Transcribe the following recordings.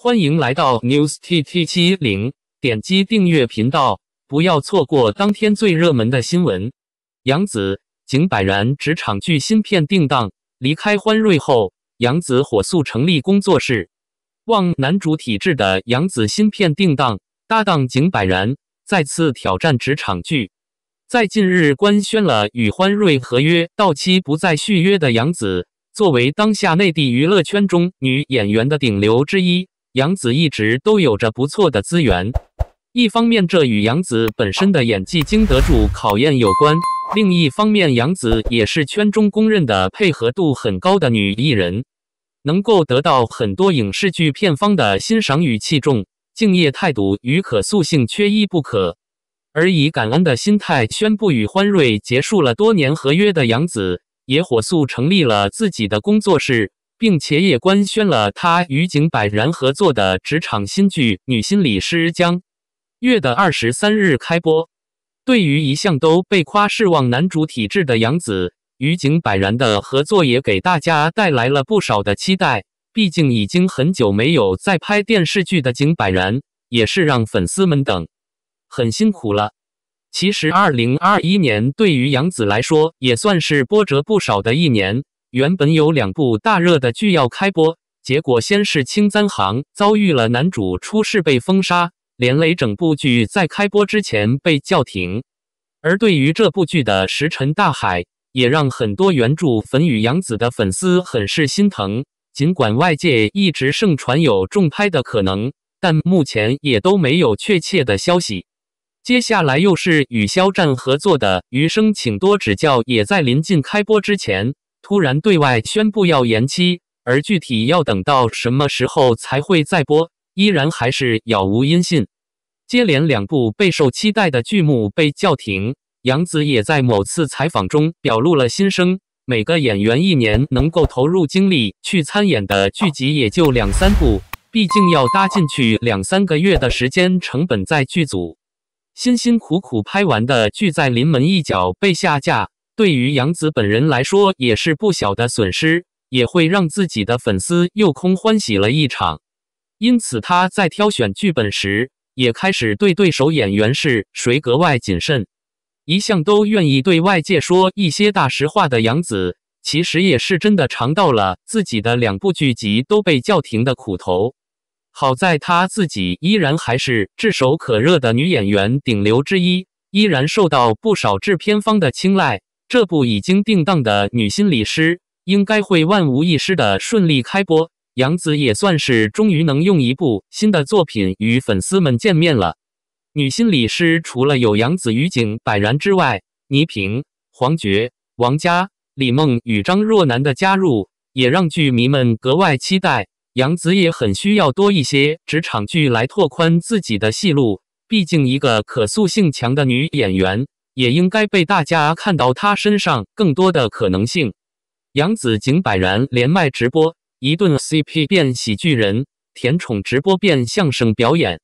欢迎来到 News T T 七零，点击订阅频道，不要错过当天最热门的新闻。杨紫、井柏然职场剧新片定档，离开欢瑞后，杨紫火速成立工作室，望男主体质的杨紫新片定档，搭档井柏然再次挑战职场剧。在近日官宣了与欢瑞合约到期不再续约的杨紫，作为当下内地娱乐圈中女演员的顶流之一。杨紫一直都有着不错的资源，一方面这与杨紫本身的演技经得住考验有关，另一方面杨紫也是圈中公认的配合度很高的女艺人，能够得到很多影视剧片方的欣赏与器重，敬业态度与可塑性缺一不可。而以感恩的心态宣布与欢瑞结束了多年合约的杨紫，也火速成立了自己的工作室。并且也官宣了他与井柏然合作的职场新剧《女心理师》将月的二十三日开播。对于一向都被夸失望男主体质的杨紫与井柏然的合作也给大家带来了不少的期待。毕竟已经很久没有在拍电视剧的井柏然，也是让粉丝们等很辛苦了。其实，二零二一年对于杨紫来说也算是波折不少的一年。原本有两部大热的剧要开播，结果先是《青簪行》遭遇了男主出事被封杀，连累整部剧在开播之前被叫停。而对于这部剧的石沉大海，也让很多原著粉与杨紫的粉丝很是心疼。尽管外界一直盛传有重拍的可能，但目前也都没有确切的消息。接下来又是与肖战合作的《余生，请多指教》，也在临近开播之前。突然对外宣布要延期，而具体要等到什么时候才会再播，依然还是杳无音信。接连两部备受期待的剧目被叫停，杨紫也在某次采访中表露了心声：每个演员一年能够投入精力去参演的剧集也就两三部，毕竟要搭进去两三个月的时间成本在剧组，辛辛苦苦拍完的剧在临门一脚被下架。对于杨子本人来说，也是不小的损失，也会让自己的粉丝又空欢喜了一场。因此，他在挑选剧本时，也开始对对手演员是谁格外谨慎。一向都愿意对外界说一些大实话的杨子，其实也是真的尝到了自己的两部剧集都被叫停的苦头。好在他自己依然还是炙手可热的女演员顶流之一，依然受到不少制片方的青睐。这部已经定档的《女心理师》应该会万无一失的顺利开播。杨紫也算是终于能用一部新的作品与粉丝们见面了。《女心理师》除了有杨紫、于景、柏然之外，倪萍、黄觉、王佳、李梦与张若楠的加入，也让剧迷们格外期待。杨紫也很需要多一些职场剧来拓宽自己的戏路，毕竟一个可塑性强的女演员。也应该被大家看到他身上更多的可能性。杨子景柏然连麦直播，一顿 CP 变喜剧人，甜宠直播变相声表演。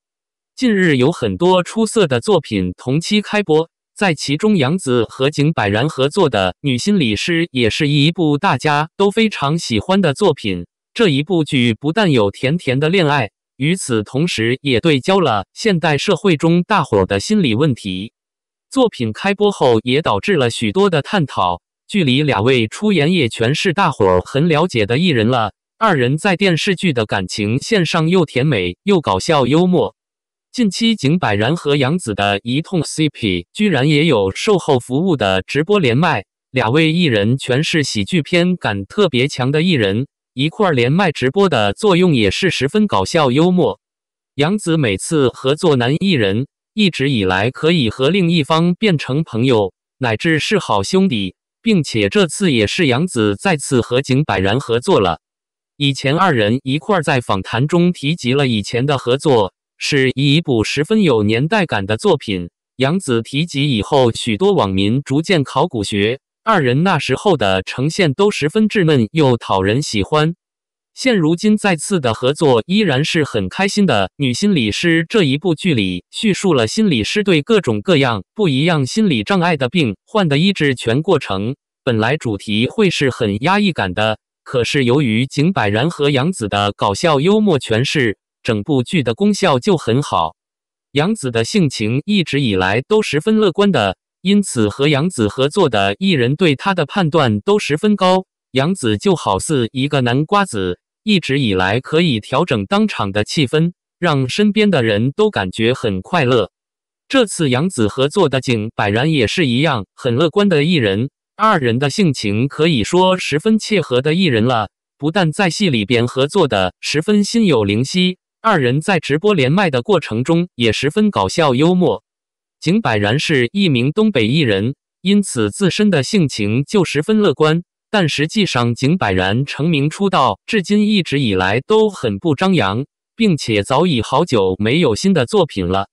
近日有很多出色的作品同期开播，在其中，杨子和景柏然合作的《女心理师》也是一部大家都非常喜欢的作品。这一部剧不但有甜甜的恋爱，与此同时也对焦了现代社会中大伙的心理问题。作品开播后也导致了许多的探讨，距离两位出演也全是大伙儿很了解的艺人了。二人在电视剧的感情线上又甜美又搞笑幽默。近期井柏然和杨紫的一通 CP 居然也有售后服务的直播连麦，两位艺人全是喜剧片感特别强的艺人，一块连麦直播的作用也是十分搞笑幽默。杨紫每次合作男艺人。一直以来可以和另一方变成朋友，乃至是好兄弟，并且这次也是杨子再次和井柏然合作了。以前二人一块在访谈中提及了以前的合作，是一部十分有年代感的作品。杨子提及以后，许多网民逐渐考古学二人那时候的呈现，都十分稚嫩又讨人喜欢。现如今再次的合作依然是很开心的。女心理师这一部剧里叙述了心理师对各种各样不一样心理障碍的病患的医治全过程。本来主题会是很压抑感的，可是由于井柏然和杨紫的搞笑幽默诠释，整部剧的功效就很好。杨紫的性情一直以来都十分乐观的，因此和杨紫合作的艺人对她的判断都十分高。杨紫就好似一个南瓜子。一直以来可以调整当场的气氛，让身边的人都感觉很快乐。这次杨紫合作的景柏然也是一样很乐观的艺人，二人的性情可以说十分契合的艺人了。不但在戏里边合作的十分心有灵犀，二人在直播连麦的过程中也十分搞笑幽默。景柏然是一名东北艺人，因此自身的性情就十分乐观。但实际上，景柏然成名出道至今一直以来都很不张扬，并且早已好久没有新的作品了。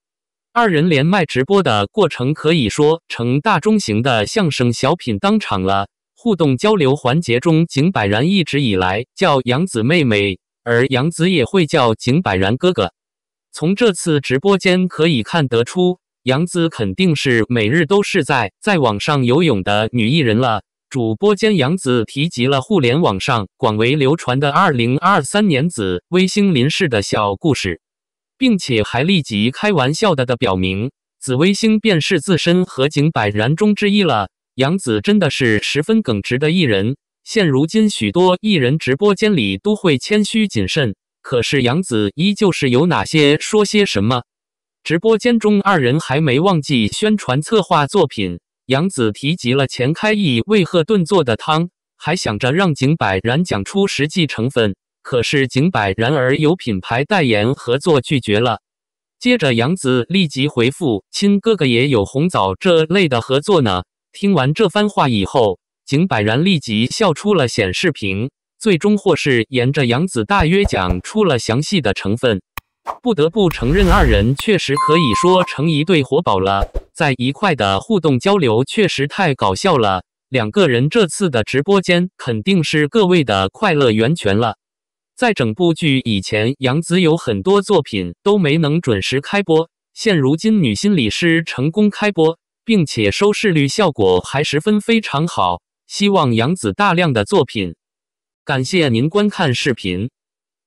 二人连麦直播的过程可以说成大中型的相声小品当场了。互动交流环节中，景柏然一直以来叫杨子妹妹，而杨子也会叫景柏然哥哥。从这次直播间可以看得出，杨子肯定是每日都是在在网上游泳的女艺人了。主播间杨子提及了互联网上广为流传的2023年紫微星林氏的小故事，并且还立即开玩笑的的表明紫微星便是自身和井柏然中之一了。杨子真的是十分耿直的艺人，现如今许多艺人直播间里都会谦虚谨慎，可是杨子依旧是有哪些说些什么。直播间中二人还没忘记宣传策划作品。杨子提及了钱开义为贺顿做的汤，还想着让景柏然讲出实际成分，可是景柏然而有品牌代言合作拒绝了。接着杨子立即回复：“亲哥哥也有红枣这类的合作呢。”听完这番话以后，景柏然立即笑出了显示屏，最终或是沿着杨子大约讲出了详细的成分。不得不承认，二人确实可以说成一对活宝了，在一块的互动交流确实太搞笑了。两个人这次的直播间肯定是各位的快乐源泉了。在整部剧以前，杨紫有很多作品都没能准时开播，现如今《女心理师》成功开播，并且收视率效果还十分非常好。希望杨紫大量的作品。感谢您观看视频。